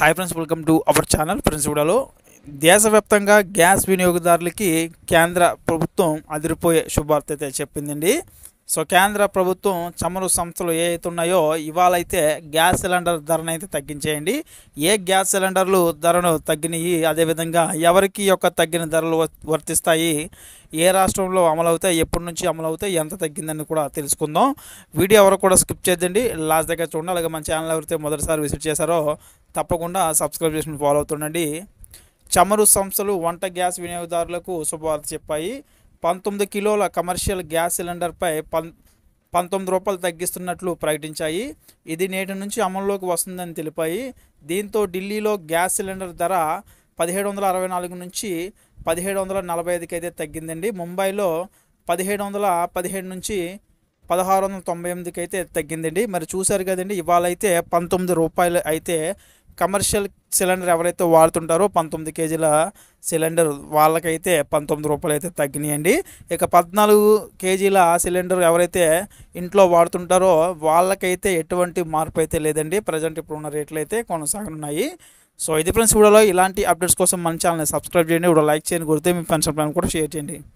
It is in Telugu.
hi friends welcome to our channel friends కూడాలో దేశవ్యాప్తంగా గ్యాస్ వినియోగదారులకి కేంద్ర ప్రభుత్వం అదిరిపోయే శుభార్త అయితే చెప్పిందండి సో కేంద్ర ప్రభుత్వం చమురు సంస్థలు ఏ అయితే ఉన్నాయో ఇవాళైతే గ్యాస్ సిలిండర్ ధరను అయితే తగ్గించేయండి ఏ గ్యాస్ సిలిండర్లు ధరను తగ్గినాయి అదేవిధంగా ఎవరికి యొక్క తగ్గిన ధరలు వర్తిస్తాయి ఏ రాష్ట్రంలో అమలవుతాయి ఎప్పటి నుంచి అమలవుతాయి ఎంత తగ్గిందని కూడా తెలుసుకుందాం వీడియో ఎవరు కూడా స్కిప్ చేద్దండి లాస్ట్ దగ్గర చూడండి అలాగే మన ఛానల్ ఎవరైతే మొదటిసారి విజిట్ చేశారో తప్పకుండా సబ్స్క్రైబ్ చేసుకుని ఫాలో అవుతుండండి చమురు సంస్థలు వంట గ్యాస్ వినియోగదారులకు శుభవార్త చెప్పాయి పంతొమ్మిది కిలోల కమర్షియల్ గ్యాస్ సిలిండర్పై పం పంతొమ్మిది రూపాయలు తగ్గిస్తున్నట్లు ప్రకటించాయి ఇది నేటి నుంచి అమల్లోకి వస్తుందని తెలిపాయి దీంతో ఢిల్లీలో గ్యాస్ సిలిండర్ ధర పదిహేడు వందల అరవై నాలుగు నుంచి పదిహేడు వందల నలభై ఐదుకి అయితే తగ్గిందండి ముంబైలో పదిహేడు వందల పదిహేడు నుంచి పదహారు వందల తొంభై ఎనిమిదికి అయితే తగ్గిందండి మరి చూశారు కదండి ఇవాళ అయితే పంతొమ్మిది రూపాయలు అయితే కమర్షియల్ సిలిండర్ ఎవరైతే వాడుతుంటారో పంతొమ్మిది కేజీల సిలిండర్ వాళ్ళకైతే పంతొమ్మిది రూపాయలు అయితే తగ్గినాయండి ఇక పద్నాలుగు కేజీల సిలిండర్ ఎవరైతే ఇంట్లో వాడుతుంటారో వాళ్ళకైతే ఎటువంటి మార్పు అయితే లేదండి ప్రజెంట్ ఉన్న రేట్లు అయితే కొనసాగనున్నాయి సో ఇది ఫ్రెండ్స్ వీడియోలో ఇలాంటి అప్డేట్స్ కోసం మన ఛానల్ని సబ్స్క్రైబ్ చేయండి ఇప్పుడు లైక్ చేయండి గుర్తే మీ ఫ్రెండ్స్ కూడా షేర్ చేయండి